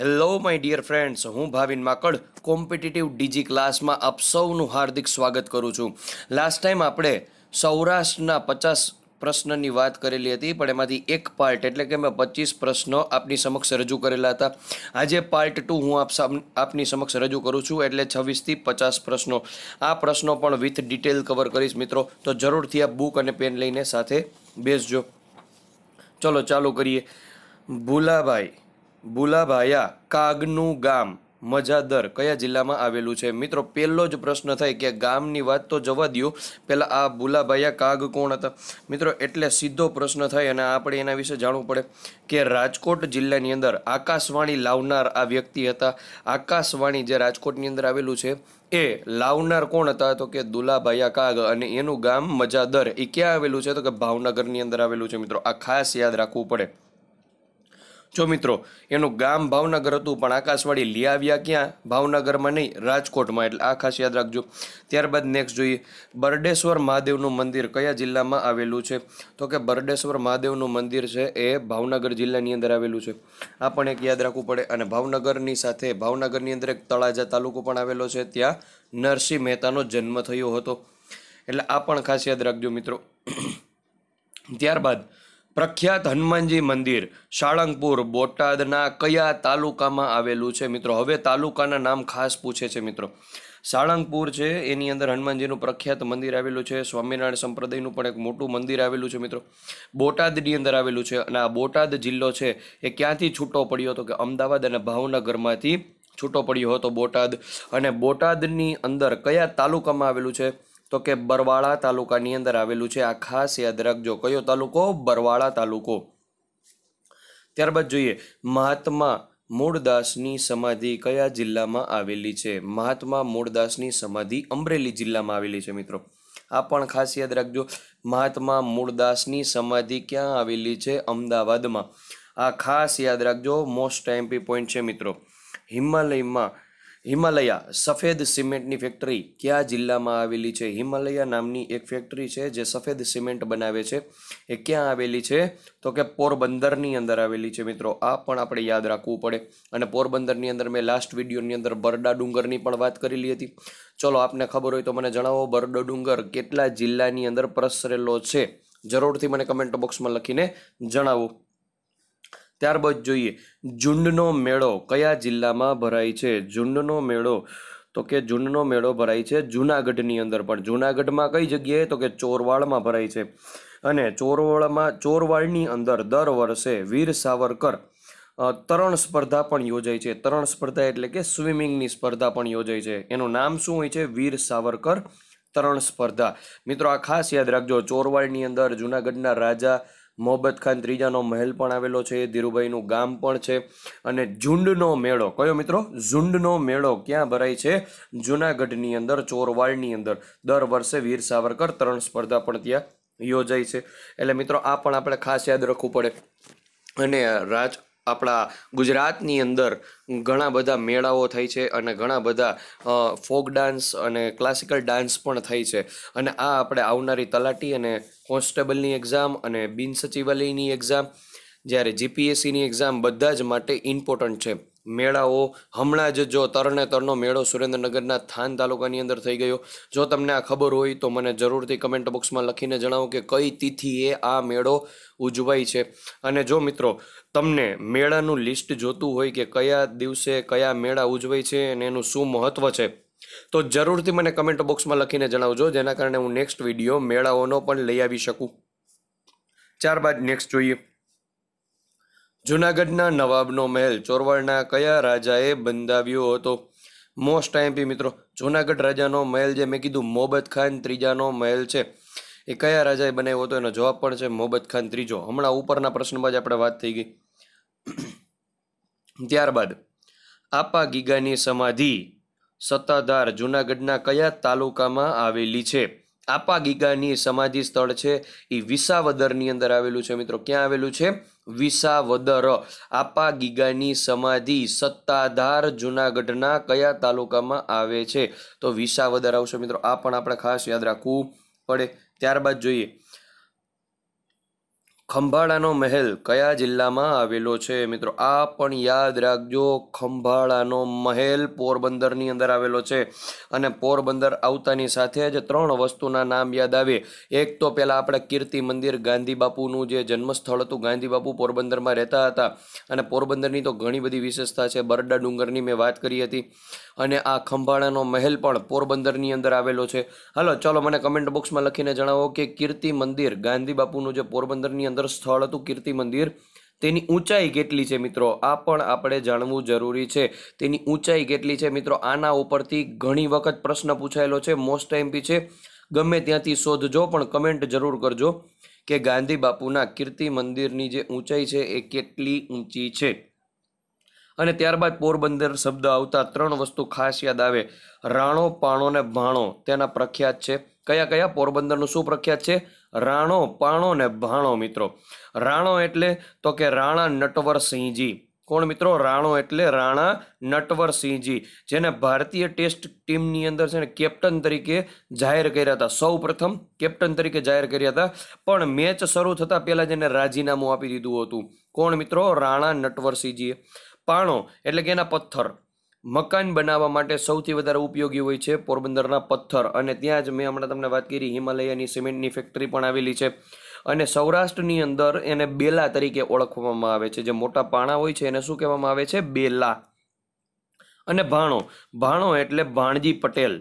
hello my dear friends હું Bhavin માકડ competitive DG ક્લાસમાં આપ સૌનું હાર્દિક સ્વાગત કરું છું લાસ્ટ ટાઈમ આપણે સૌરાષ્ટ્રના પચાસ પ્રશ્નની વાત કરેલી હતી પણ એમાંથી એક પાર્ટ એટલે કે મેં પચીસ પ્રશ્નો આપની સમક્ષ રજૂ કરેલા હતા આજે પાર્ટ ટુ હું આપ આપની સમક્ષ રજૂ કરું છું એટલે છવ્વીસથી પચાસ પ્રશ્નો આ પ્રશ્નો પણ વિથ ડિટેલ કવર કરીશ મિત્રો તો જરૂરથી આ બુક અને પેન લઈને સાથે બેસજો ચલો ચાલુ કરીએ ભૂલાભાઈ બુલાભાયા કાગનું ગામ મજાદર કયા જિલ્લામાં આવેલું છે મિત્રો પહેલો જ પ્રશ્ન થાય કે ગામની વાત તો જવા દો પહેલાં આ બુલાભાયા કાગ કોણ હતા મિત્રો એટલે સીધો પ્રશ્ન થાય અને આપણે એના વિશે જાણવું પડે કે રાજકોટ જિલ્લાની અંદર આકાશવાણી લાવનાર આ વ્યક્તિ હતા આકાશવાણી જે રાજકોટની અંદર આવેલું છે એ લાવનાર કોણ હતા તો કે દુલાભાયા કાગ અને એનું ગામ મજાદર એ ક્યાં આવેલું છે તો કે ભાવનગરની અંદર આવેલું છે મિત્રો આ ખાસ યાદ રાખવું પડે જો મિત્રો એનું ગામ ભાવનગર હતું પણ આકાશવાણી લઈ આવ્યા ક્યાં ભાવનગરમાં નહીં રાજકોટમાં એટલે આ ખાસ યાદ રાખજો ત્યારબાદ નેક્સ્ટ જોઈએ બરડેશ્વર મહાદેવનું મંદિર કયા જિલ્લામાં આવેલું છે તો કે બરડેશ્વર મહાદેવનું મંદિર છે એ ભાવનગર જિલ્લાની અંદર આવેલું છે આ પણ એક યાદ રાખવું પડે અને ભાવનગરની સાથે ભાવનગરની અંદર એક તળાજા તાલુકો પણ આવેલો છે ત્યાં નરસિંહ મહેતાનો જન્મ થયો હતો એટલે આ પણ ખાસ યાદ રાખજો મિત્રો ત્યારબાદ પ્રખ્યાત હનુમાનજી મંદિર સાળંગપુર બોટાદના કયા તાલુકામાં આવેલું છે મિત્રો હવે તાલુકાના નામ ખાસ પૂછે છે મિત્રો સાળંગપુર છે એની અંદર હનુમાનજીનું પ્રખ્યાત મંદિર આવેલું છે સ્વામિનારાયણ સંપ્રદાયનું પણ એક મોટું મંદિર આવેલું છે મિત્રો બોટાદની અંદર આવેલું છે અને આ બોટાદ જિલ્લો છે એ ક્યાંથી છૂટો પડ્યો હતો કે અમદાવાદ અને ભાવનગરમાંથી છૂટો પડ્યો હતો બોટાદ અને બોટાદની અંદર કયા તાલુકામાં આવેલું છે તો કે બરવાળા તાલુકાની અંદર આવેલું છે આ ખાસ યાદ રાખજો કયો તાલુકો બરવાળા તાલુકો ત્યારબાદ જોઈએ મહાત્મા મૂળદાસની સમાધિ કયા જિલ્લામાં આવેલી છે મહાત્મા મૂળદાસની સમાધિ અમરેલી જિલ્લામાં આવેલી છે મિત્રો આ પણ ખાસ યાદ રાખજો મહાત્મા મૂળદાસની સમાધિ ક્યાં આવેલી છે અમદાવાદમાં આ ખાસ યાદ રાખજો મોસ્ટ એમપી પોઈન્ટ છે મિત્રો હિમાલયમાં હિમાલયા સફેદ સિમેન્ટની ફેક્ટરી કયા જિલ્લામાં આવેલી છે હિમાલયા નામની એક ફેક્ટરી છે જે સફેદ સિમેન્ટ બનાવે છે એ ક્યાં આવેલી છે તો કે પોરબંદરની અંદર આવેલી છે મિત્રો આ પણ આપણે યાદ રાખવું પડે અને પોરબંદરની અંદર મેં લાસ્ટ વિડીયોની અંદર બરડા ડુંગરની પણ વાત કરેલી હતી ચલો આપને ખબર હોય તો મને જણાવો બરડો ડુંગર કેટલા જિલ્લાની અંદર પ્રસરેલો છે જરૂરથી મને કમેન્ટ બોક્સમાં લખીને જણાવો ત્યારબાદ જોઈએ ઝુંડનો મેળો કયા જિલ્લામાં ભરાય છે ઝુંડનો મેળો તો કે ઝુંડનો મેળો ભરાય છે જૂનાગઢની અંદર પણ જૂનાગઢમાં કઈ જગ્યાએ તો કે ચોરવાડમાં ભરાય છે અને ચોરવાડમાં ચોરવાડની અંદર દર વર્ષે વીર સાવરકર તરણ સ્પર્ધા પણ યોજાય છે તરણ સ્પર્ધા એટલે કે સ્વિમિંગની સ્પર્ધા પણ યોજાય છે એનું નામ શું હોય છે વીર સાવરકર તરણ સ્પર્ધા મિત્રો આ ખાસ યાદ રાખજો ચોરવાડની અંદર જૂનાગઢના રાજા મોહબ્બત ખાન ત્રીજાનો મહેલ પણ આવેલો છે ધીરુભાઈનું ગામ પણ છે અને ઝુંડનો મેળો કયો મિત્રો ઝુંડનો મેળો ક્યાં ભરાય છે જુનાગઢની અંદર ચોરવાડની અંદર દર વર્ષે વીર સાવરકર ત્રણ સ્પર્ધા પણ ત્યાં યોજાય છે એટલે મિત્રો આ પણ આપણે ખાસ યાદ રાખવું પડે અને રાજ આપણા ગુજરાતની અંદર ઘણા બધા મેળાઓ થાય છે અને ઘણા બધા ફોક ડાન્સ અને ક્લાસિકલ ડાન્સ પણ થાય છે અને આ આપણે આવનારી તલાટી અને કોન્સ્ટેબલની એક્ઝામ અને બિન સચિવાલયની એક્ઝામ જ્યારે જીપીએસસીની એક્ઝામ બધા જ માટે ઇમ્પોર્ટન્ટ છે મેળાઓ હમણાં જ જો તરણે તરનો મેળો સુરેન્દ્રનગરના થાન તાલુકાની અંદર થઈ ગયો જો તમને આ ખબર હોય તો મને જરૂરથી કમેન્ટ બોક્સમાં લખીને જણાવો કે કઈ તિથિએ આ મેળો ઉજવાય છે અને જો મિત્રો તમને મેળાનું લિસ્ટ જોતું હોય કે કયા દિવસે કયા મેળા ઉજવાય છે અને એનું શું મહત્ત્વ છે તો જરૂરથી મને કમેન્ટ બોક્સમાં લખીને જણાવજો જેના કારણે હું નેક્સ્ટ વિડીયો મેળાઓનો પણ લઈ આવી શકું ત્યારબાદ નેક્સ્ટ જોઈએ જૂનાગઢના નવાબનો મહેલ ચોરવાડના કયા રાજાએ બંધાવ્યો હતો મોસ્ટ આઈએમપી મિત્રો જૂનાગઢ રાજાનો મહેલ જે મેં કીધું મોહબત ખાન ત્રીજાનો મહેલ છે એ કયા રાજાએ બનાવ્યો હતો એનો જવાબ પણ છે મોહબત ખાન ત્રીજો હમણાં ઉપરના પ્રશ્નમાં જ આપણે વાત થઈ ગઈ ત્યારબાદ આપા ગીગાની સમાધિ સત્તાધાર જૂનાગઢના કયા તાલુકામાં આવેલી છે આપા ગીગાની સમાધિ સ્થળ છે એ વિસાવદરની અંદર આવેલું છે મિત્રો ક્યાં આવેલું છે વિસાવદર આપા ગીગાની સમાધિ સત્તાધાર જૂનાગઢના કયા તાલુકામાં આવે છે તો વિસાવદર આવશે મિત્રો આ પણ આપણે ખાસ યાદ રાખવું પડે ત્યારબાદ જોઈએ ખંભાળાનો મહેલ કયા જિલ્લામાં આવેલો છે મિત્રો આ પણ યાદ રાખજો ખંભાળાનો મહેલ પોરબંદરની અંદર આવેલો છે અને પોરબંદર આવતાની સાથે જ ત્રણ વસ્તુના નામ યાદ આવે એક તો પહેલાં આપણે કીર્તિ મંદિર ગાંધીબાપુનું જે જન્મસ્થળ હતું ગાંધીબાપુ પોરબંદરમાં રહેતા હતા અને પોરબંદરની તો ઘણી બધી વિશેષતા છે બરડા ડુંગરની મેં વાત કરી હતી અને આ ખંભાળાનો મહેલ પણ પોરબંદરની અંદર આવેલો છે હાલો ચાલો મને કમેન્ટ બોક્સમાં લખીને જણાવો કે કીર્તિ મંદિર ગાંધી બાપુનું જે પોરબંદરની અંદર સ્થળ હતું કીર્તિ મંદિર તેની ઊંચાઈ કેટલી છે મિત્રો આ પણ આપણે જાણવું જરૂરી છે તેની ઊંચાઈ કેટલી છે મિત્રો આના ઉપરથી ઘણી વખત પ્રશ્ન પૂછાયેલો છે મોસ્ટ ટાઈમ બી છે ગમે ત્યાંથી શોધજો પણ કમેન્ટ જરૂર કરજો કે ગાંધી બાપુના કીર્તિ મંદિરની જે ઊંચાઈ છે એ કેટલી ઊંચી છે અને ત્યારબાદ પોરબંદર શબ્દ આવતા ત્રણ વસ્તુ ખાસ યાદ આવે રાણો પાણો ને ભાણો તેના પ્રખ્યાત છે કયા કયા પોરબંદરનું શું પ્રખ્યાત છે રાણો પાણો ને ભાણો મિત્રો રાણો એટલે તો કે રાણા નટવરસિંહજી કોણ મિત્રો રાણો એટલે રાણા નટવરસિંહજી જેને ભારતીય ટેસ્ટ ટીમની અંદર છે ને કેપ્ટન તરીકે જાહેર કર્યા હતા સૌ પ્રથમ કેપ્ટન તરીકે જાહેર કર્યા હતા પણ મેચ શરૂ થતાં પહેલાં જેને રાજીનામું આપી દીધું હતું કોણ મિત્રો રાણા નટવરસિંહજીએ પાણો એટલે કે એના પથ્થર મકાન બનાવવા માટે સૌથી વધારે ઉપયોગી હોય છે પોરબંદરના પથ્થર અને ત્યાં જ મેં હમણાં તમને વાત કરી હિમાલયાની સિમેન્ટની ફેક્ટરી પણ આવેલી છે અને સૌરાષ્ટ્રની અંદર એને બેલા તરીકે ઓળખવામાં આવે છે જે મોટા પાણા હોય છે એને શું કહેવામાં આવે છે બેલા અને ભાણો ભાણો એટલે ભાણજી પટેલ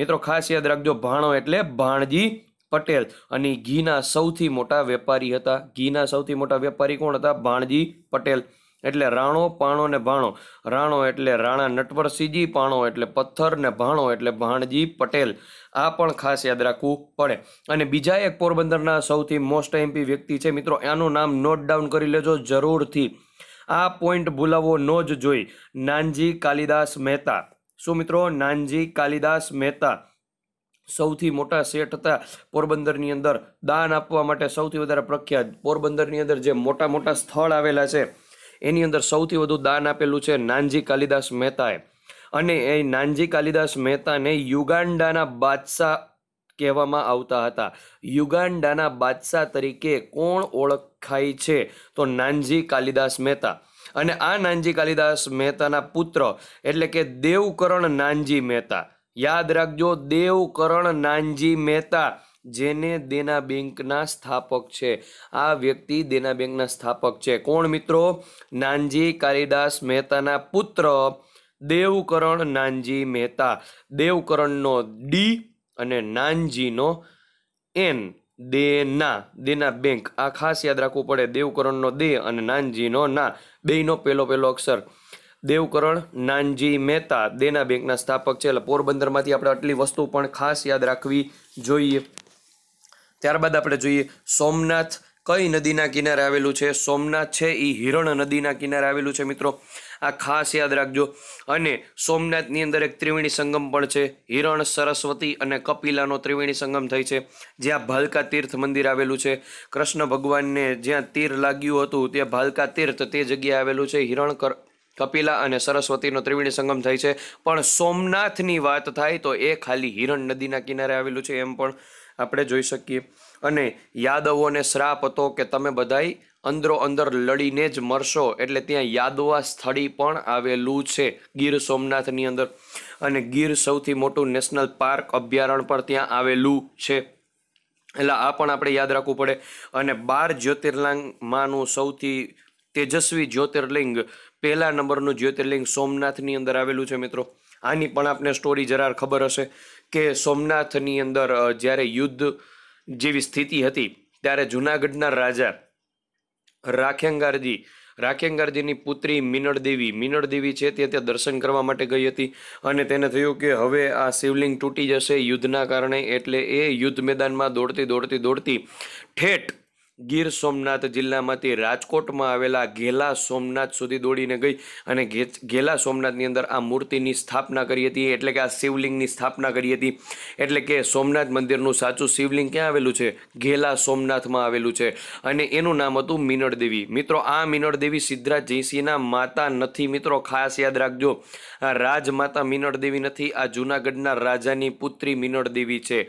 મિત્રો ખાસ યાદ રાખજો ભાણો એટલે ભાણજી પટેલ અને ઘીના સૌથી મોટા વેપારી હતા ઘીના સૌથી મોટા વેપારી કોણ હતા ભાણજી પટેલ એટલે રાણો પાણો ને ભાણો રાણો એટલે રાણા નટવરસિંહજી પાણો એટલે પથ્થર ને ભાણો એટલે ભાણજી પટેલ આ પણ ખાસ યાદ રાખવું પડે અને બીજા એક પોરબંદરના સૌથી મોસ્ટ એમપી વ્યક્તિ છે મિત્રો એનું નામ નોટ ડાઉન કરી લેજો જરૂરથી આ પોઈન્ટ ભૂલાવવો ન જ જોઈ નાનજી કાલિદાસ મહેતા શું મિત્રો નાનજી કાલિદાસ મહેતા સૌથી મોટા શેઠ હતા પોરબંદરની અંદર દાન આપવા માટે સૌથી વધારે પ્રખ્યાત પોરબંદરની અંદર જે મોટા મોટા સ્થળ આવેલા છે એની અંદર સૌથી વધુ દાન આપેલું છે નાનજી કાલિદાસ મહેતાએ અને એ નાનજી કાલિદાસ મહેતાને યુગાન્ડાના બાદશાહ કહેવામાં આવતા હતા યુગાન્ડાના બાદશાહ તરીકે કોણ ઓળખાય છે તો નાનજી કાલિદાસ મહેતા અને આ નાનજી કાલિદાસ મહેતાના પુત્ર એટલે કે દેવકરણ નાનજી મહેતા યાદ રાખજો દેવકરણ નાનજી મહેતા જેને દેના બેંકના સ્થાપક છે આ વ્યક્તિ દેના બેંકના સ્થાપક છે કોણ મિત્રો નાનજી કાલિદાસ મહેતાના પુત્ર દેવકરણ નાનજી મહેતા દેવકરણનો ડી અને નાનજીનો એન દેના દેના બેંક આ ખાસ યાદ રાખવું પડે દેવકરણનો દે અને નાનજીનો ના બેયનો પહેલો પહેલો અક્ષર દેવકરણ નાનજી મહેતા દેના બેંકના સ્થાપક છે એટલે પોરબંદરમાંથી આપણે આટલી વસ્તુ પણ ખાસ યાદ રાખવી જોઈએ ત્યારબાદ આપણે જોઈએ સોમનાથ કઈ નદીના કિનારે આવેલું છે સોમનાથ છે એ હિરણ નદીના કિનારે આવેલું છે મિત્રો આ ખાસ યાદ રાખજો અને સોમનાથની અંદર એક ત્રિવેણી સંગમ પણ છે હિરણ સરસ્વતી અને કપિલાનો ત્રિવેણી સંગમ થઈ છે જ્યાં ભાલકા તીર્થ મંદિર આવેલું છે કૃષ્ણ ભગવાનને જ્યાં તીર લાગ્યું હતું ત્યાં ભાલકા તીર્થ તે જગ્યાએ આવેલું છે હિરણ કપિલા અને સરસ્વતીનો ત્રિવેણી સંગમ થાય છે પણ સોમનાથની વાત થાય તો એ ખાલી હિરણ નદીના કિનારે આવેલું છે એમ પણ આપણે જોઈ શકીએ અને યાદવોને શ્રાપ હતો કે તમે બધાય અંદરો અંદર લડીને જ મરશો એટલે ત્યાં યાદવા સ્થળી પણ આવેલું છે ગીર સોમનાથની અંદર અને ગીર સૌથી મોટું નેશનલ પાર્ક અભયારણ્ય પણ ત્યાં આવેલું છે એટલે આ પણ આપણે યાદ રાખવું પડે અને બાર જ્યોતિર્લિંગમાંનું સૌથી તેજસ્વી જ્યોતિર્લિંગ પહેલા નંબરનું જ્યોતિર્લિંગ સોમનાથની અંદર આવેલું છે મિત્રો આની પણ આપને સ્ટોરી જરા ખબર હશે કે સોમનાથની અંદર જ્યારે યુદ્ધ જેવી સ્થિતિ હતી ત્યારે જૂનાગઢના રાજા રાખેંગારજી રાખેંગારજીની પુત્રી મિનળદેવી મિનળદેવી છે તે ત્યાં દર્શન કરવા માટે ગઈ હતી અને તેને થયું કે હવે આ શિવલિંગ તૂટી જશે યુદ્ધના કારણે એટલે એ યુદ્ધ મેદાનમાં દોડતી દોડતી દોડતી ઠેઠ ગીર સોમનાથ જિલ્લામાંથી રાજકોટમાં આવેલા ઘેલા સોમનાથ સુધી દોડીને ગઈ અને ઘેલા સોમનાથની અંદર આ મૂર્તિની સ્થાપના કરી હતી એટલે કે આ શિવલિંગની સ્થાપના કરી હતી એટલે કે સોમનાથ મંદિરનું સાચું શિવલિંગ ક્યાં આવેલું છે ઘેલા સોમનાથમાં આવેલું છે અને એનું નામ હતું મીનળદેવી મિત્રો આ મિનળ દેવી જયસિંહના માતા નથી મિત્રો ખાસ યાદ રાખજો આ રાજમાતા મિનળ દેવી નથી આ જૂનાગઢના રાજાની પુત્રી મીનળદેવી છે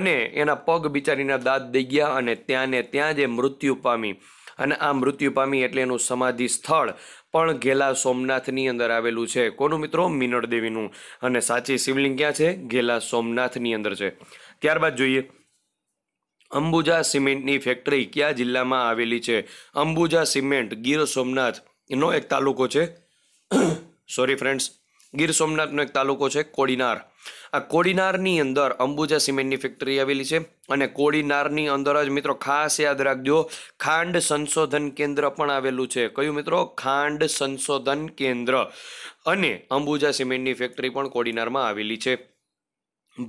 અને એના પગ બિચારીના દાંત દઈ ગયા અને ત્યાંને ત્યાં જે મૃત્યુ પામી અને આ મૃત્યુ પામી એટલે એનું સમાધિ સ્થળ પણ ઘેલા સોમનાથની અંદર આવેલું છે કોનું મિત્રો મિનળ દેવીનું અને સાચી શિવલિંગ ક્યાં છે ઘેલા સોમનાથની અંદર છે ત્યારબાદ જોઈએ અંબુજા સિમેન્ટની ફેક્ટરી કયા જિલ્લામાં આવેલી છે અંબુજા સિમેન્ટ ગીર સોમનાથ નો એક તાલુકો છે સોરી ફ્રેન્ડ્સ ગીર સોમનાથનો એક તાલુકો છે કોડીનાર આ કોડીનારની અંદર અંબુજા સિમેન્ટની ફેક્ટરી આવેલી છે અને કોડીનારની અંદર જ મિત્રો ખાસ યાદ રાખજો ખાંડ સંશોધન કેન્દ્ર પણ આવેલું છે કયું મિત્રો ખાંડ સંશોધન કેન્દ્ર અને અંબુજા સિમેન્ટની ફેક્ટરી પણ કોડીનારમાં આવેલી છે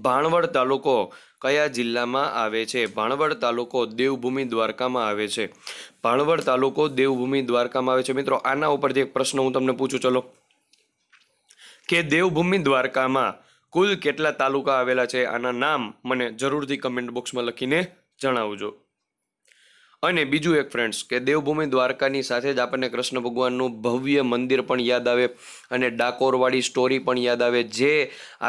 ભાણવડ તાલુકો કયા જિલ્લામાં આવે છે ભાણવડ તાલુકો દેવભૂમિ દ્વારકામાં આવે છે ભાણવડ તાલુકો દેવભૂમિ દ્વારકામાં આવે છે મિત્રો આના ઉપરથી એક પ્રશ્ન હું તમને પૂછું ચલો કે દેવભૂમિ દ્વારકામાં કુલ કેટલા તાલુકા આવેલા છે આના નામ મને જરૂરથી કમેન્ટ બોક્સમાં લખીને જણાવજો અને બીજું એક ફ્રેન્ડ્સ કે દેવભૂમિ દ્વારકાની સાથે જ આપણને કૃષ્ણ ભગવાનનું ભવ્ય મંદિર પણ યાદ આવે અને ડાકોરવાળી સ્ટોરી પણ યાદ આવે જે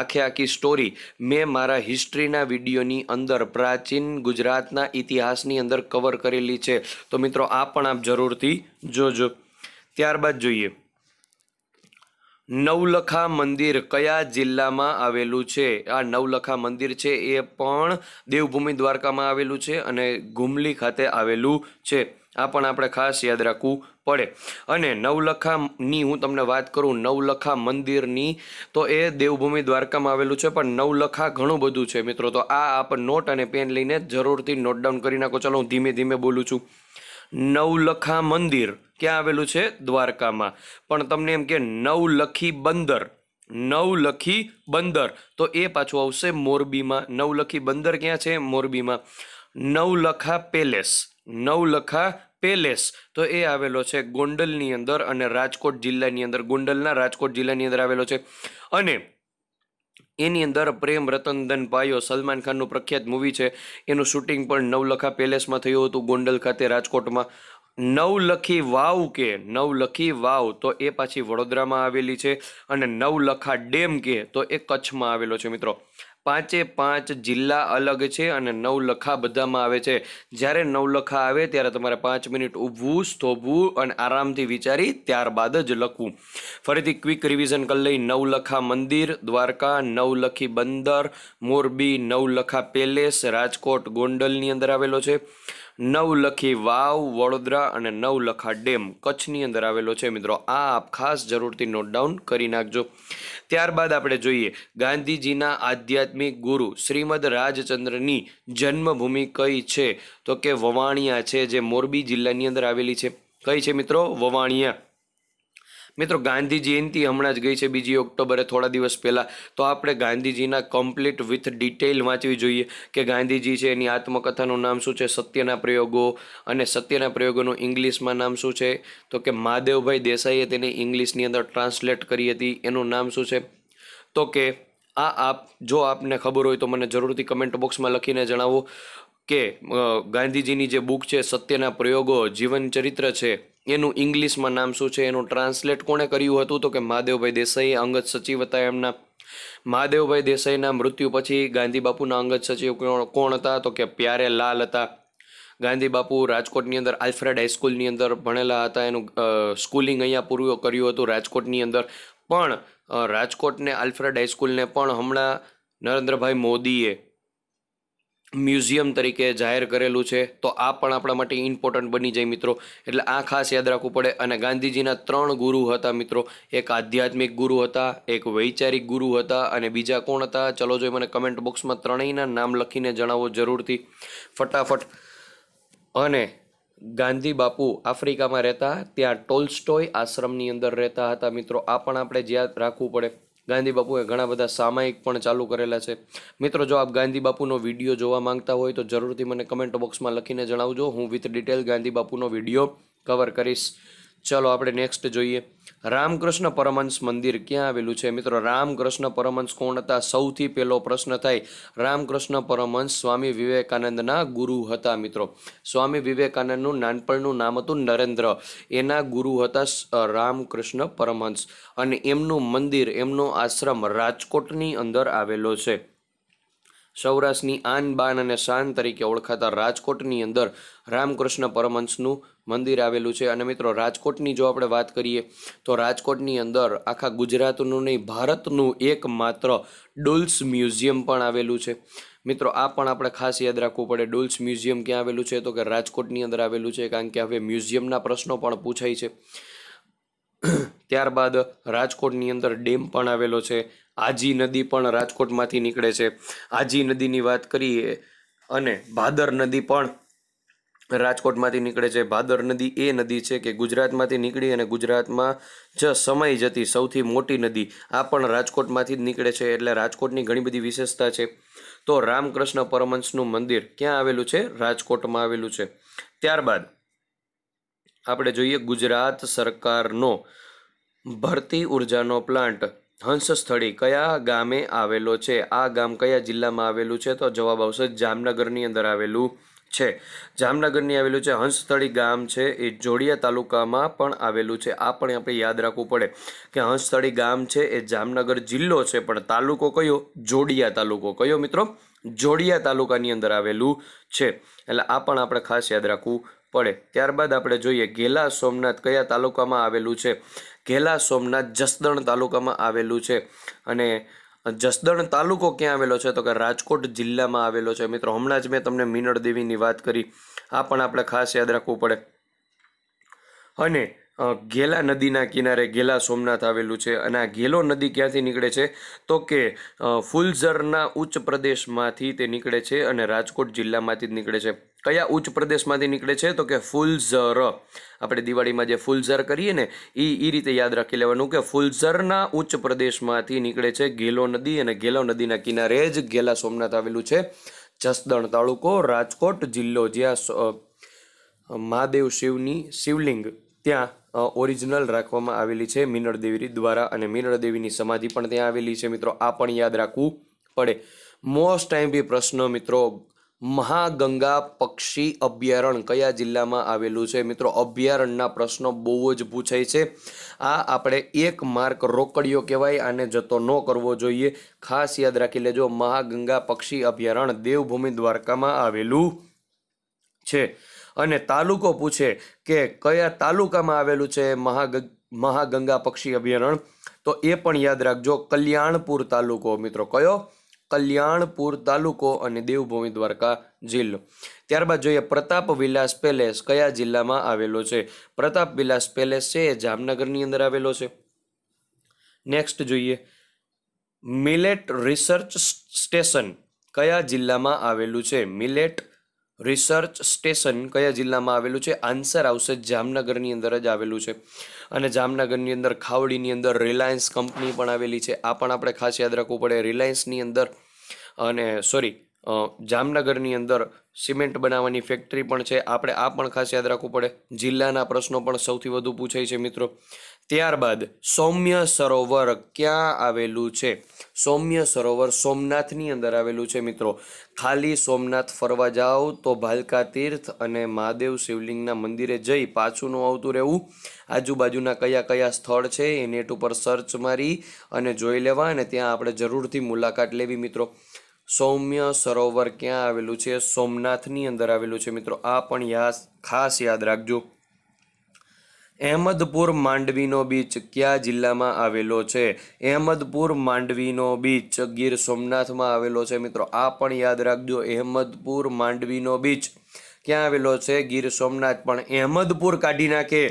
આખે આખી સ્ટોરી મેં મારા હિસ્ટ્રીના વિડીયોની અંદર પ્રાચીન ગુજરાતના ઇતિહાસની અંદર કવર કરેલી છે તો મિત્રો આ પણ આપ જરૂરથી જોજો ત્યારબાદ જોઈએ નવલખા મંદિર કયા જિલ્લામાં આવેલું છે આ નવલખા મંદિર છે એ પણ દેવભૂમિ દ્વારકામાં આવેલું છે અને ગુમલી ખાતે આવેલું છે આ પણ આપણે ખાસ યાદ રાખવું પડે અને નવલખાની હું તમને વાત કરું નવલખા મંદિરની તો એ દેવભૂમિ દ્વારકામાં આવેલું છે પણ નવલખા ઘણું બધું છે મિત્રો તો આ આપ નોટ અને પેન લઈને જરૂરથી નોટ ડાઉન કરી નાખો ચાલો હું ધીમે ધીમે બોલું છું નવલખા મંદિર ક્યાં આવેલું છે દ્વારકામાં પણ તમને એમ કે નવલખી બંદર નવલખી બંદર તો એ પાછું આવશે મોરબીમાં નવલખી બંદર ક્યાં છે મોરબીમાં નવલખા પેલેસ નવલખા પેલેસ તો એ આવેલો છે ગોંડલની અંદર અને રાજકોટ જિલ્લાની અંદર ગોંડલના રાજકોટ જિલ્લાની અંદર આવેલો છે અને એની અંદર પ્રેમ રતન ધન પાયો સલમાન ખાનનું પ્રખ્યાત મૂવી છે એનું શૂટિંગ પણ નવલખા પેલેસમાં થયું હતું ગોંડલ ખાતે રાજકોટમાં નવલખી વાવ કે નવલખી વાવ તો એ પાછી વડોદરામાં આવેલી છે અને નવલખા ડેમ કે તો એ કચ્છમાં આવેલો છે મિત્રો પાંચે પાંચ જિલ્લા અલગ છે અને નવલખા બધામાં આવે છે જ્યારે નવલખા આવે ત્યારે તમારે પાંચ મિનિટ ઊભવું સ્થોભવું અને આરામથી વિચારી ત્યારબાદ જ લખવું ફરીથી ક્વિક રિવિઝન કરી લઈ નવલખા મંદિર દ્વારકા નવલખી બંદર મોરબી નવલખા પેલેસ રાજકોટ ગોંડલની અંદર આવેલો છે નવલખી વાવ વડોદરા અને નવલખા ડેમ કચ્છની અંદર આવેલો છે મિત્રો આ આપ ખાસ જરૂરથી નોટ ડાઉન કરી નાખજો ત્યારબાદ આપણે જોઈએ ગાંધીજીના આધ્યાત્મિક ગુરુ શ્રીમદ રાજચંદ્રની જન્મભૂમિ કઈ છે તો કે વવાણિયા છે જે મોરબી જિલ્લાની અંદર આવેલી છે કઈ છે મિત્રો વવાણિયા મિત્રો ગાંધી જયંતિ હમણાં જ ગઈ છે બીજી ઓક્ટોબરે થોડા દિવસ પહેલાં તો આપણે ગાંધીજીના કમ્પ્લીટ વિથ ડિટેલ વાંચવી જોઈએ કે ગાંધીજી છે એની આત્મકથાનું નામ શું છે સત્યના પ્રયોગો અને સત્યના પ્રયોગોનું ઇંગ્લિશમાં નામ શું છે તો કે મહાદેવભાઈ દેસાઈએ તેને ઇંગ્લિશની અંદર ટ્રાન્સલેટ કરી હતી એનું નામ શું છે તો કે આ આપ જો આપને ખબર હોય તો મને જરૂરથી કમેન્ટ બોક્સમાં લખીને જણાવો કે ગાંધીજીની જે બુક છે સત્યના પ્રયોગો જીવન ચરિત્ર છે એનું ઇંગ્લિશમાં નામ શું છે એનું ટ્રાન્સલેટ કોણે કર્યું હતું તો કે મહાદેવભાઈ દેસાઈ અંગત સચિવ હતા એમના મહાદેવભાઈ દેસાઈના મૃત્યુ પછી ગાંધી બાપુના અંગત સચિવ કોણ હતા તો કે પ્યારે લાલ હતા ગાંધી બાપુ રાજકોટની અંદર આલ્ફ્રેડ હાઈસ્કૂલની અંદર ભણેલા હતા એનું સ્કૂલિંગ અહીંયા પૂરું કર્યું હતું રાજકોટની અંદર પણ રાજકોટને આલ્ફ્રેડ હાઈસ્કૂલને પણ હમણાં નરેન્દ્રભાઈ મોદીએ મ્યુઝિયમ તરીકે જાહેર કરેલું છે તો આ પણ આપણા માટે ઇમ્પોર્ટન્ટ બની જાય મિત્રો એટલે આ ખાસ યાદ રાખવું પડે અને ગાંધીજીના ત્રણ ગુરુ હતા મિત્રો એક આધ્યાત્મિક ગુરુ હતા એક વૈચારિક ગુરુ હતા અને બીજા કોણ હતા ચલો જોઈ મને કમેન્ટ બોક્સમાં ત્રણેયના નામ લખીને જણાવો જરૂરથી ફટાફટ અને ગાંધી બાપુ આફ્રિકામાં રહેતા ત્યાં ટોલ્સ્ટોય આશ્રમની અંદર રહેતા હતા મિત્રો આ પણ આપણે જ્યાં રાખવું પડે ગાંધી બાપુએ ઘણા બધા સામાયિક પણ ચાલુ કરેલા છે મિત્રો જો આપ ગાંધી બાપુનો વિડીયો જોવા માંગતા હોય તો જરૂરથી મને કમેન્ટ બોક્સમાં લખીને જણાવજો હું વિથ ડિટેલ ગાંધી બાપુનો વિડીયો કવર કરીશ ચલો આપણે નેક્સ્ટ જોઈએ રામકૃષ્ણ પરમહંસ મંદિર ક્યાં આવેલું છે મિત્રો રામકૃષ્ણ પરમહંસ કોણ હતા સૌથી પહેલો પ્રશ્ન થાય રામકૃષ્ણ પરમહંસ સ્વામી વિવેકાનંદના ગુરુ હતા મિત્રો સ્વામી વિવેકાનંદનું નાનપણનું નામ હતું નરેન્દ્ર એના ગુરુ હતા રામકૃષ્ણ પરમહંસ અને એમનું મંદિર એમનો આશ્રમ રાજકોટની અંદર આવેલો છે સૌરાષ્ટ્રની આન બાન અને શાન તરીકે ઓળખાતા રાજકોટની અંદર રામકૃષ્ણ પરમહંસનું મંદિર આવેલું છે અને મિત્રો રાજકોટની જો આપણે વાત કરીએ તો રાજકોટની અંદર આખા ગુજરાતનું નહીં ભારતનું એકમાત્ર ડોલ્સ મ્યુઝિયમ પણ આવેલું છે મિત્રો આ પણ આપણે ખાસ યાદ રાખવું પડે ડોલ્સ મ્યુઝિયમ ક્યાં આવેલું છે તો કે રાજકોટની અંદર આવેલું છે કારણ કે હવે મ્યુઝિયમના પ્રશ્નો પણ પૂછાય છે ત્યારબાદ રાજકોટની અંદર ડેમ પણ આવેલો છે આજી નદી પણ રાજકોટમાંથી નીકળે છે આજી નદીની વાત કરીએ અને ભાદર નદી પણ રાજકોટમાંથી નીકળે છે ભાદર નદી એ નદી છે કે ગુજરાતમાંથી નીકળી અને ગુજરાતમાં જ સમાઈ જતી સૌથી મોટી નદી આ પણ રાજકોટમાંથી જ નીકળે છે એટલે રાજકોટની ઘણી બધી વિશેષતા છે તો રામકૃષ્ણ પરમહંસનું મંદિર ક્યાં આવેલું છે રાજકોટમાં આવેલું છે ત્યારબાદ આપણે જોઈએ ગુજરાત સરકારનો ભરતી ઉર્જાનો પ્લાન્ટ હંસસ્થળી કયા ગામે આવેલો છે આ ગામ કયા જિલ્લામાં આવેલું છે તો જવાબ આવશે જામનગરની અંદર આવેલું છે જામનગરની આવેલું છે હંસતળી ગામ છે એ જોડિયા તાલુકામાં પણ આવેલું છે આ પણ આપણે યાદ રાખવું પડે કે હંસતળી ગામ છે એ જામનગર જિલ્લો છે પણ તાલુકો કયો જોડિયા તાલુકો કયો મિત્રો જોડિયા તાલુકાની અંદર આવેલું છે એટલે આ પણ આપણે ખાસ યાદ રાખવું પડે ત્યારબાદ આપણે જોઈએ ઘેલા સોમનાથ કયા તાલુકામાં આવેલું છે ઘેલા સોમનાથ જસદણ તાલુકામાં આવેલું છે અને જસદણ તાલુકો ક્યાં આવેલો છે તો કે રાજકોટ જિલ્લામાં આવેલો છે મિત્રો હમણાં જ મેં તમને મિનળ દેવીની વાત કરી આ પણ આપણે ખાસ યાદ રાખવું પડે અને ગેલા નદીના કિનારે ગેલા સોમનાથ આવેલું છે અને આ ગેલો નદી ક્યાંથી નીકળે છે તો કે ફુલઝરના ઉચ્ચ પ્રદેશમાંથી તે નીકળે છે અને રાજકોટ જિલ્લામાંથી જ નીકળે છે કયા ઉચ્ચ પ્રદેશમાંથી નીકળે છે તો કે ફુલઝર આપણે દિવાળીમાં જે ફુલઝર કરીએ ને એ એ રીતે યાદ રાખી લેવાનું કે ફુલઝરના ઉચ્ચ પ્રદેશમાંથી નીકળે છે ગેલો નદી અને ગેલો નદીના કિનારે જ ગેલા સોમનાથ આવેલું છે જસદણ તાલુકો રાજકોટ જિલ્લો જ્યાં મહાદેવ શિવની શિવલિંગ ત્યાં ઓરિજિનલ રાખવામાં આવેલી છે મિનળ દેવી દ્વારા અને મિનળ દેવીની સમાધિ પણ ત્યાં આવેલી છે મિત્રો આ પણ યાદ રાખવું પડે મોસ્ટ ટાઈમ બી પ્રશ્ન મિત્રો મહાગંગા પક્ષી અભયારણ્ય કયા જિલ્લામાં આવેલું છે મિત્રો અભયારણ્યના પ્રશ્નો બહુ જ પૂછાય છે આ આપણે એક માર્ક રોકડીયો કહેવાય આને જતો ન કરવો જોઈએ ખાસ યાદ રાખી લેજો મહાગંગા પક્ષી અભયારણ્ય દેવભૂમિ દ્વારકામાં આવેલું છે અને તાલુકો પૂછે કે કયા તાલુકામાં આવેલું છે મહાગ મહાગંગા પક્ષી અભયારણ્ય તો એ પણ યાદ રાખજો કલ્યાણપુર તાલુકો મિત્રો કયો કલ્યાણપુર તાલુકો અને દેવભૂમિ દ્વારકા જિલ્લો ત્યારબાદ જોઈએ પ્રતાપ વિલાસ પેલેસ કયા જિલ્લામાં આવેલો છે પ્રતાપ વિલાસ પેલેસ છે એ જામનગરની અંદર આવેલો છે નેક્સ્ટ જોઈએ મિલેટ રિસર્ચ સ્ટેશન કયા જિલ્લામાં આવેલું છે મિલેટ રિસર્ચ સ્ટેશન કયા જિલ્લામાં આવેલું છે આન્સર આવશે જામનગરની અંદર જ આવેલું છે અને જામનગરની અંદર ખાવડીની અંદર રિલાયન્સ કંપની પણ આવેલી છે આ પણ આપણે ખાસ યાદ રાખવું પડે રિલાયન્સની અંદર અને સોરી જામનગરની અંદર સિમેન્ટ બનાવવાની ફેક્ટરી પણ છે આપણે આ પણ ખાસ યાદ રાખવું પડે જિલ્લાના પ્રશ્નો પણ સૌથી વધુ પૂછાય છે મિત્રો ત્યારબાદ સૌમ્ય સરોવર ક્યાં આવેલું છે સૌમ્ય સરોવર સોમનાથની અંદર આવેલું છે મિત્રો ખાલી સોમનાથ ફરવા જાઓ તો ભાલકા તીર્થ અને મહાદેવ શિવલિંગના મંદિરે જઈ પાછું ન આવતું રહેવું આજુબાજુના કયા કયા સ્થળ છે એ નેટ ઉપર સર્ચ મારી અને જોઈ લેવા અને ત્યાં આપણે જરૂરથી મુલાકાત લેવી મિત્રો સૌમ્ય સરોવર ક્યાં આવેલું છે સોમનાથની અંદર આવેલું છે મિત્રો આ પણ યાદ ખાસ યાદ રાખજો અહેમદપુર માંડવીનો બીચ કયા જિલ્લામાં આવેલો છે અહેમદપુર માંડવીનો બીચ ગીર સોમનાથમાં આવેલો છે મિત્રો આ પણ યાદ રાખજો અહેમદપુર માંડવીનો બીચ ક્યાં આવેલો છે ગીર સોમનાથ પણ અહેમદપુર કાઢી નાખે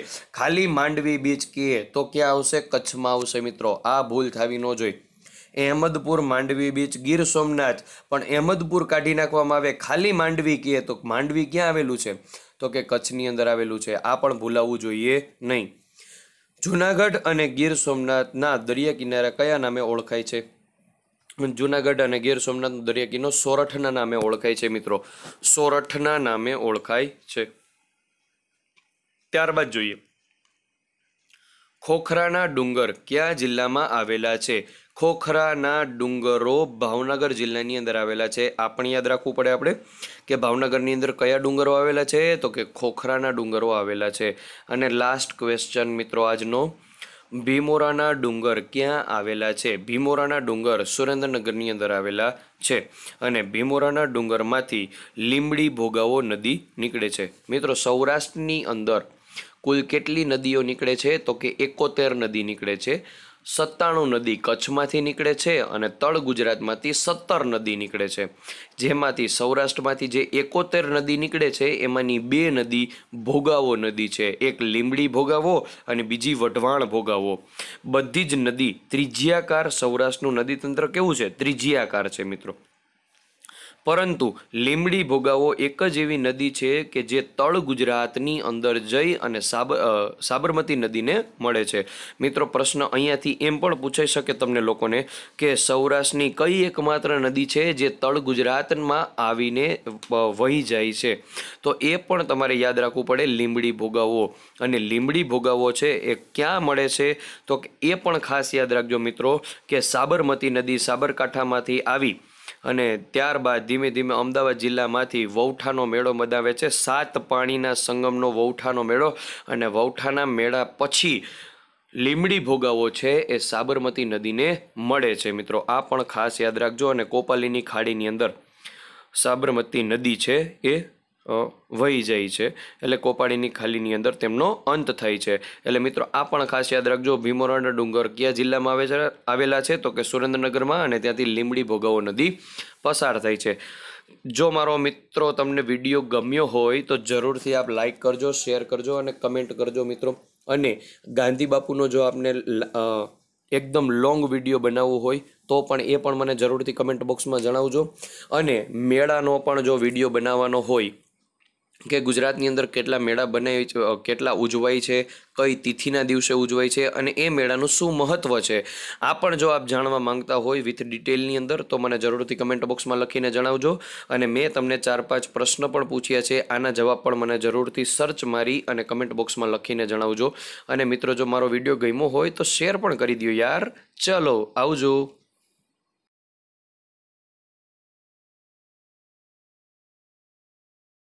ખાલી માંડવી બીચ કહે તો ક્યાં આવશે કચ્છમાં આવશે મિત્રો આ ભૂલ થવી ન જોઈએ એ અહેમદપુર માંડવી બીચ ગીર સોમનાથ પણ અહેમદપુર કાઢી નાખવામાં આવે ખાલી માંડવી કહીએ તો માંડવી ક્યાં આવેલું છે તો કે કચ્છની અંદર આવેલું છે આ પણ ભૂલાવવું જોઈએ નહીં જૂનાગઢ અને ગીર સોમનાથના દરિયા કિનારા કયા નામે ઓળખાય છે જૂનાગઢ અને ગીર સોમનાથ દરિયા કિનો સોરઠના નામે ઓળખાય છે મિત્રો સોરઠના નામે ઓળખાય છે ત્યારબાદ જોઈએ ખોખરાના ડુંગર કયા જિલ્લામાં આવેલા છે ખોખરાના ડુંગરો ભાવનગર જિલ્લાની અંદર આવેલા છે આ પણ યાદ રાખવું પડે આપણે કે ભાવનગરની અંદર કયા ડુંગરો આવેલા છે તો કે ખોખરાના ડુંગરો આવેલા છે અને લાસ્ટ ક્વેશ્ચન મિત્રો આજનો ભીમોરાના ડુંગર ક્યાં આવેલા છે ભીમોરાના ડુંગર સુરેન્દ્રનગરની અંદર આવેલા છે અને ભીમોરાના ડુંગરમાંથી લીમડી ભોગાવો નદી નીકળે છે મિત્રો સૌરાષ્ટ્રની અંદર કુલ કેટલી નદીઓ નીકળે છે તો કે એકોતેર નદી નીકળે છે સત્તાણું નદી કચ્છમાંથી નીકળે છે અને તળ ગુજરાતમાંથી સત્તર નદી નીકળે છે જેમાંથી સૌરાષ્ટ્રમાંથી જે એકોતેર નદી નીકળે છે એમાંની બે નદી ભોગાવો નદી છે એક લીમડી ભોગાવો અને બીજી વઢવાણ ભોગાવો બધી જ નદી ત્રિજ્યાકાર સૌરાષ્ટ્રનું નદીતંત્ર કેવું છે ત્રિજ્યાકાર છે મિત્રો પરંતુ લીમડી ભોગાવો એક જ એવી નદી છે કે જે તળ ગુજરાતની અંદર જઈ અને સાબર સાબરમતી નદીને મળે છે મિત્રો પ્રશ્ન અહીંયાથી એમ પણ પૂછાઈ શકે તમને લોકોને કે સૌરાષ્ટ્રની કઈ એકમાત્ર નદી છે જે તળ ગુજરાતમાં આવીને વહી જાય છે તો એ પણ તમારે યાદ રાખવું પડે લીમડી ભોગાવો અને લીમડી ભોગાવો છે એ ક્યાં મળે છે તો એ પણ ખાસ યાદ રાખજો મિત્રો કે સાબરમતી નદી સાબરકાંઠામાંથી આવી અને ત્યારબાદ ધીમે ધીમે અમદાવાદ જિલ્લામાંથી વૌઠાનો મેળો મદાવે છે સાત પાણીના સંગમનો વૌઠાનો મેળો અને વૌઠાના મેળા પછી લીમડી ભોગાવો છે એ સાબરમતી નદીને મળે છે મિત્રો આ પણ ખાસ યાદ રાખજો અને કોપાલીની ખાડીની અંદર સાબરમતી નદી છે એ વહી જાય છે એટલે કોપાડીની ખાલીની અંદર તેમનો અંત થાય છે એટલે મિત્રો આ પણ ખાસ યાદ રાખજો ભીમોરાના ડુંગર કયા જિલ્લામાં આવે છે આવેલા છે તો કે સુરેન્દ્રનગરમાં અને ત્યાંથી લીમડી ભોગાવો નદી પસાર થાય છે જો મારો મિત્રો તમને વિડીયો ગમ્યો હોય તો જરૂરથી આપ લાઇક કરજો શેર કરજો અને કમેન્ટ કરજો મિત્રો અને ગાંધી બાપુનો જો આપને એકદમ લોંગ વિડીયો બનાવવો હોય તો પણ એ પણ મને જરૂરથી કમેન્ટ બોક્સમાં જણાવજો અને મેળાનો પણ જો વિડીયો બનાવવાનો હોય કે ગુજરાતની અંદર કેટલા મેળા બને કેટલા ઉજવાય છે કઈ તિથિના દિવસે ઉજવાય છે અને એ મેળાનું શું મહત્ત્વ છે આ પણ જો આપ જાણવા માંગતા હોય વિથ ડિટેલની અંદર તો મને જરૂરથી કમેન્ટ બોક્સમાં લખીને જણાવજો અને મેં તમને ચાર પાંચ પ્રશ્ન પણ પૂછ્યા છે આના જવાબ પણ મને જરૂરથી સર્ચ મારી અને કમેન્ટ બોક્સમાં લખીને જણાવજો અને મિત્રો જો મારો વિડીયો ગમ્યો હોય તો શેર પણ કરી દો યાર ચલો આવજો